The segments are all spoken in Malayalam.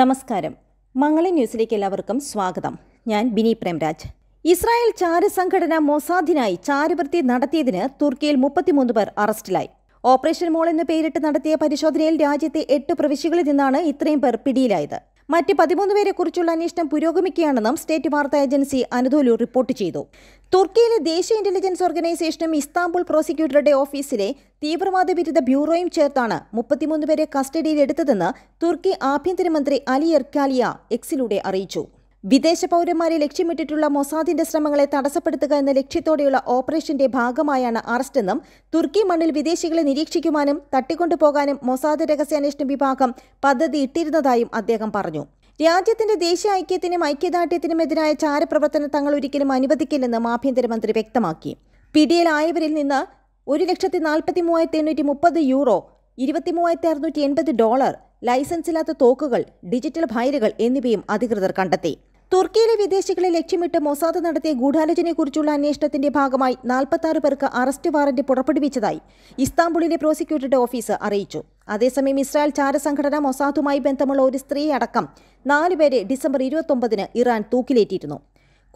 നമസ്കാരം മംഗള ന്യൂസിലേക്ക് എല്ലാവർക്കും സ്വാഗതം ഞാൻ ബിനി പ്രേംരാജ് ഇസ്രായേൽ ചാര സംഘടന മൊസാദിനായി ചാരവൃത്തി നടത്തിയതിന് തുർക്കിയിൽ മുപ്പത്തിമൂന്ന് പേർ അറസ്റ്റിലായി ഓപ്പറേഷൻ മോൾ എന്ന പേരിട്ട് നടത്തിയ പരിശോധനയിൽ രാജ്യത്തെ എട്ട് പ്രവിശ്യകളിൽ നിന്നാണ് ഇത്രയും പേർ പിടിയിലായത് മറ്റ് പതിമൂന്ന് കുറിച്ചുള്ള അന്വേഷണം പുരോഗമിക്കുകയാണെന്നും സ്റ്റേറ്റ് വാർത്താ ഏജൻസി അനുദോലു റിപ്പോർട്ട് ചെയ്തു തുർക്കിയിലെ ദേശീയ ഇന്റലിജൻസ് ഓർഗനൈസേഷനും ഇസ്താംബുൾ പ്രോസിക്യൂട്ടറുടെ ഓഫീസിലെ തീവ്രവാദ വിരുദ്ധ ബ്യൂറോയും ചേർത്താണ് മുപ്പത്തിമൂന്ന് പേരെ കസ്റ്റഡിയിലെടുത്തതെന്ന് തുർക്കി ആഭ്യന്തരമന്ത്രി അലി എർക്കാലിയ എക്സിലൂടെ അറിയിച്ചു വിദേശ പൗരന്മാരെ ലക്ഷ്യമിട്ടിട്ടുള്ള മൊസാദിന്റെ ശ്രമങ്ങളെ തടസ്സപ്പെടുത്തുക എന്ന ലക്ഷ്യത്തോടെയുള്ള ഓപ്പറേഷന്റെ ഭാഗമായാണ് അറസ്റ്റെന്നും തുർക്കി മണ്ണിൽ വിദേശികളെ നിരീക്ഷിക്കുവാനും തട്ടിക്കൊണ്ടുപോകാനും മൊസാദ് രഹസ്യാന്വേഷണ വിഭാഗം പദ്ധതി ഇട്ടിരുന്നതായും അദ്ദേഹം പറഞ്ഞു രാജ്യത്തിന്റെ ദേശീയ ഐക്യത്തിനും ഐക്യദാർഢ്യത്തിനുമെതിരായ ചാരപ്രവർത്തനം തങ്ങൾ ഒരിക്കലും അനുവദിക്കില്ലെന്നും ആഭ്യന്തരമന്ത്രി വ്യക്തമാക്കി പിടിയിലായവരിൽ നിന്ന് ഒരു ലക്ഷത്തി നാൽപ്പത്തി മൂവായിരത്തി എണ്ണൂറ്റി മുപ്പത് യൂറോ ഇരുപത്തി മൂവായിരത്തി അറുന്നൂറ്റി എൺപത് ഡോളർ ഇല്ലാത്ത തോക്കുകൾ ഡിജിറ്റൽ ഫയലുകൾ എന്നിവയും അധികൃതർ കണ്ടെത്തി തുർക്കിയിലെ വിദേശികളെ ലക്ഷ്യമിട്ട് മൊസാദ് നടത്തിയ ഗൂഢാലോചനയെക്കുറിച്ചുള്ള അന്വേഷണത്തിന്റെ ഭാഗമായി നാൽപ്പത്തി പേർക്ക് അറസ്റ്റ് വാറന്റ് പുറപ്പെടുവിച്ചതായി ഇസ്താംബുളിലെ പ്രോസിക്യൂട്ടറുടെ ഓഫീസ് അറിയിച്ചു അതേസമയം ഇസ്രായേൽ ചാരസംഘടന മൊസാദുമായി ബന്ധമുള്ള ഒരു സ്ത്രീ അടക്കം നാലുപേരെ ഡിസംബർ ഇരുപത്തൊമ്പതിന് ഇറാൻ തൂക്കിലേറ്റിയിരുന്നു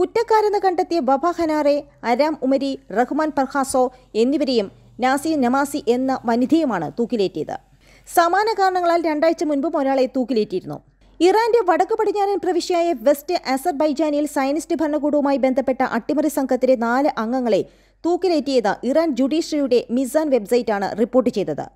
കുറ്റക്കാരെന്ന് കണ്ടെത്തിയ ബബ ഹനാറെ അരാം ഉമരി റഹ്മാൻ പർഹാസോ എന്നിവരെയും നാസി നമാസി എന്ന വനിതയുമാണ് തൂക്കിലേറ്റിയത് സമാന കാരണങ്ങളാൽ രണ്ടാഴ്ച മുൻപും ഒരാളെ തൂക്കിലേറ്റിയിരുന്നു ഇറാന്റെ വടക്ക് പടിഞ്ഞാറൻ പ്രവിശ്യയായ വെസ്റ്റ് അസർബൈജാനിൽ സയനിസ്റ്റ് ഭരണകൂടവുമായി ബന്ധപ്പെട്ട അട്ടിമറി സംഘത്തിലെ നാല് അംഗങ്ങളെ തൂക്കിലേറ്റിയത് ഇറാൻ ജുഡീഷ്യറിയുടെ മിസാൻ വെബ്സൈറ്റാണ് റിപ്പോർട്ട് ചെയ്തത്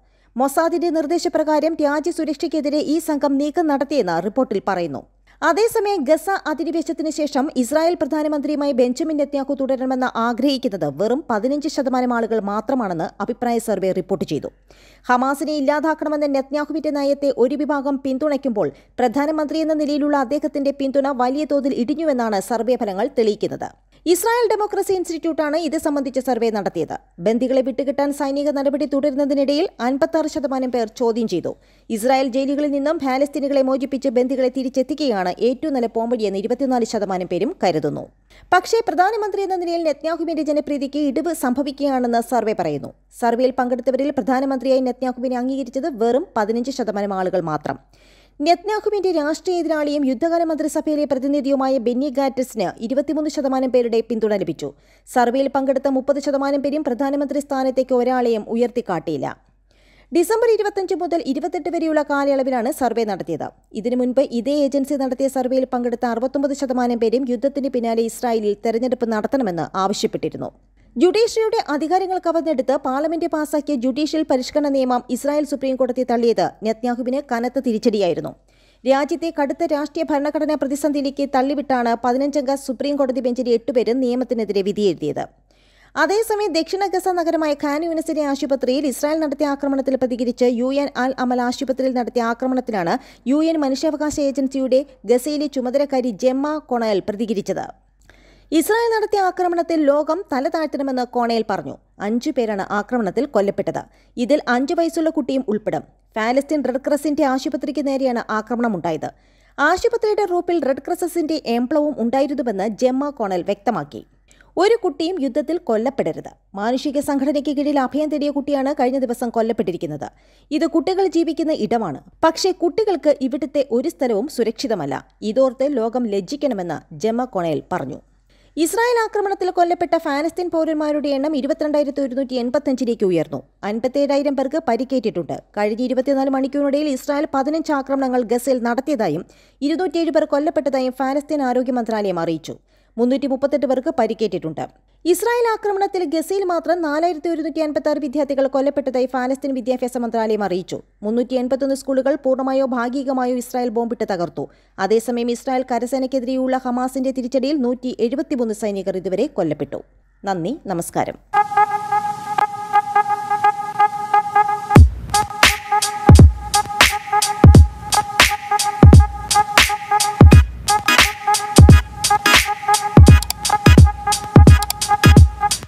മൊസാദിന്റെ നിർദ്ദേശപ്രകാരം രാജ്യ സുരക്ഷയ്ക്കെതിരെ ഈ സംഘം നീക്കം നടത്തിയെന്ന് റിപ്പോർട്ടിൽ പറയുന്നു അതേസമയം ഗസ അധിനിവേശത്തിന് ശേഷം ഇസ്രായേൽ പ്രധാനമന്ത്രിയുമായി ബെഞ്ചമിൻ നെത്യാക്കു തുടരണമെന്ന് ആഗ്രഹിക്കുന്നത് വെറും പതിനഞ്ച് ശതമാനം ആളുകൾ മാത്രമാണെന്ന് അഭിപ്രായ സർവേ റിപ്പോർട്ട് ചെയ്തു ഹമാസിനെ ഇല്ലാതാക്കണമെന്ന നെത്ന്യാഹുവിന്റെ നയത്തെ ഒരു വിഭാഗം പിന്തുണയ്ക്കുമ്പോൾ പ്രധാനമന്ത്രി എന്ന നിലയിലുള്ള അദ്ദേഹത്തിന്റെ പിന്തുണ വലിയ തോതിൽ ഇടിഞ്ഞുവെന്നാണ് സർവേ ഫലങ്ങൾ തെളിയിക്കുന്നത് ഇസ്രായേൽ ഡെമോക്രസി ഇൻസ്റ്റിറ്റ്യൂട്ടാണ് ഇത് സംബന്ധിച്ച സർവേ നടത്തിയത് ബന്ദികളെ വിട്ടുകിട്ടാൻ സൈനിക നടപടി തുടരുന്നതിനിടയിൽ ആറ് ശതമാനം പേർ ചോദ്യം ചെയ്തു ഇസ്രായേൽ ജയിലുകളിൽ നിന്നും ഫാലസ്തീനുകളെ മോചിപ്പിച്ച് ബന്ദികളെ തിരിച്ചെത്തിക്കുകയാണ് ഏറ്റവും നല്ല പോംവഴിയെന്ന് ഇരുപത്തിനാല് ശതമാനം പേരും കരുതുന്നു പക്ഷേ പ്രധാനമന്ത്രി എന്ന നിലയിൽ നെത്യാഹുവിന്റെ ജനപ്രീതിക്ക് ഇടിവ് സംഭവിക്കുകയാണെന്ന് സർവേ പറയുന്നു സർവേയിൽ പങ്കെടുത്തവരിൽ പ്രധാനമന്ത്രിയായി നെത്യാഹുവിനെ അംഗീകരിച്ചത് വെറും പതിനഞ്ച് ശതമാനം ആളുകൾ മാത്രം നെത്നാഹുവിന്റെ രാഷ്ട്രീയ എതിരാളിയും യുദ്ധകാല മന്ത്രിസഭയിലെ പ്രതിനിധിയുമായ ബെന്നി ഗാറ്റസിന് ഇരുപത്തിമൂന്ന് ശതമാനം പേരുടെ പിന്തുണ ലഭിച്ചു സർവേയിൽ പങ്കെടുത്ത മുപ്പത് ശതമാനം പേരും പ്രധാനമന്ത്രി സ്ഥാനത്തേക്ക് ഒരാളെയും ഉയർത്തിക്കാട്ടിയില്ല ഡിസംബർ ഇരുപത്തഞ്ച് മുതൽ ഇരുപത്തെട്ട് വരെയുള്ള കാലയളവിലാണ് സർവേ നടത്തിയത് ഇതിനു മുൻപ് ഇതേ ഏജൻസി നടത്തിയ സർവേയിൽ പങ്കെടുത്ത അറുപത്തൊമ്പത് ശതമാനം പേരും യുദ്ധത്തിന് പിന്നാലെ ഇസ്രായേലിൽ തെരഞ്ഞെടുപ്പ് നടത്തണമെന്ന് ആവശ്യപ്പെട്ടിരുന്നു ജുഡീഷ്യയുടെ അധികാരങ്ങൾ കവർന്നെടുത്ത് പാർലമെന്റ് പാസാക്കിയ ജുഡീഷ്യൽ പരിഷ്കരണ നിയമം ഇസ്രായേൽ സുപ്രീം കോടതി തള്ളിയത് നെത്യാഹുവിന് കനത്ത തിരിച്ചടിയായിരുന്നു രാജ്യത്തെ കടുത്ത രാഷ്ട്രീയ ഭരണഘടനാ പ്രതിസന്ധിയിലേക്ക് തള്ളിവിട്ടാണ് പതിനഞ്ചംഗ സുപ്രീം കോടതി ബെഞ്ചിലെ എട്ടുപേരും നിയമത്തിനെതിരെ വിധിയെഴുതിയത് അതേസമയം ദക്ഷിണ ഗസ നഗരമായ ഖാൻ യൂണിവേഴ്സിറ്റി ആശുപത്രിയിൽ ഇസ്രായേൽ നടത്തിയ ആക്രമണത്തിൽ പ്രതികരിച്ച് യു എൻ അൽ അമൽ ആശുപത്രിയിൽ നടത്തിയ ആക്രമണത്തിലാണ് യു എൻ മനുഷ്യാവകാശ ഏജൻസിയുടെ ഗസയിലെ ചുമതലക്കാരി ജെമ്മ കൊണയൽ പ്രതികരിച്ചത് ഇസ്രായേൽ നടത്തിയ ആക്രമണത്തിൽ ലോകം തല താഴ്ത്തണമെന്ന് കോണയൽ പറഞ്ഞു അഞ്ചു പേരാണ് ആക്രമണത്തിൽ കൊല്ലപ്പെട്ടത് ഇതിൽ അഞ്ചു വയസ്സുള്ള കുട്ടിയും ഉൾപ്പെടും ഫാലസ്തീൻ റെഡ് ക്രസിന്റെ ആശുപത്രിക്ക് നേരെയാണ് ആക്രമണമുണ്ടായത് ആശുപത്രിയുടെ റൂപ്പിൽ റെഡ് ക്രസസിന്റെ ഏംപ്ലവും ഉണ്ടായിരുന്നുവെന്ന് ജെമ്മ കോണൽ വ്യക്തമാക്കി ഒരു കുട്ടിയും യുദ്ധത്തിൽ കൊല്ലപ്പെടരുത് മാനുഷിക സംഘടനയ്ക്ക് കീഴിൽ അഭയം തേടിയ കുട്ടിയാണ് കഴിഞ്ഞ ദിവസം കൊല്ലപ്പെട്ടിരിക്കുന്നത് ഇത് കുട്ടികൾ ജീവിക്കുന്ന ഇടമാണ് പക്ഷേ കുട്ടികൾക്ക് ഇവിടുത്തെ ഒരു സ്ഥലവും സുരക്ഷിതമല്ല ഇതോർത്ത് ലോകം ലജ്ജിക്കണമെന്ന് ജമ കൊണയൽ പറഞ്ഞു ഇസ്രായേൽ ആക്രമണത്തിൽ കൊല്ലപ്പെട്ട ഫാലസ്തീൻ പൗരന്മാരുടെ എണ്ണം ഇരുപത്തിരണ്ടായിരത്തി ഒരുന്നൂറ്റി എൺപത്തഞ്ചിലേക്ക് ഉയർന്നു അൻപത്തേഴായിരം പേർക്ക് പരിക്കേറ്റിട്ടുണ്ട് കഴിഞ്ഞ ഇരുപത്തിനാല് മണിക്കൂറിനിടയിൽ ഇസ്രായേൽ പതിനഞ്ച് ആക്രമണങ്ങൾ ഗസയിൽ നടത്തിയതായും ഇരുന്നൂറ്റിയേഴ് പേർ കൊല്ലപ്പെട്ടതായും ഫാലസ്തീൻ ആരോഗ്യ മന്ത്രാലയം അറിയിച്ചു മുന്നൂറ്റി മുപ്പത്തെട്ട് പേർക്ക് പരിക്കേറ്റിട്ടുണ്ട് ഇസ്രായേൽ ആക്രമണത്തിൽ ഗസയിൽ മാത്രം നാലായിരത്തി ഒരുന്നൂറ്റി അൻപത്തി ആറ് വിദ്യാർത്ഥികൾ കൊല്ലപ്പെട്ടതായി ഫാലസ്തീൻ വിദ്യാഭ്യാസ മന്ത്രാലയം അറിയിച്ചു മുന്നൂറ്റി എൺപത്തൊന്ന് സ്കൂളുകൾ പൂർണ്ണമായോ ഭാഗികമായോ ഇസ്രായേൽ ബോംബിട്ട് തകർത്തു അതേസമയം ഇസ്രായേൽ കരസേനയ്ക്കെതിരെയുള്ള ഹമാസിന്റെ തിരിച്ചടിയിൽ നൂറ്റി എഴുപത്തിമൂന്ന് സൈനികർ ഇതുവരെ കൊല്ലപ്പെട്ടു നന്ദി നമസ്കാരം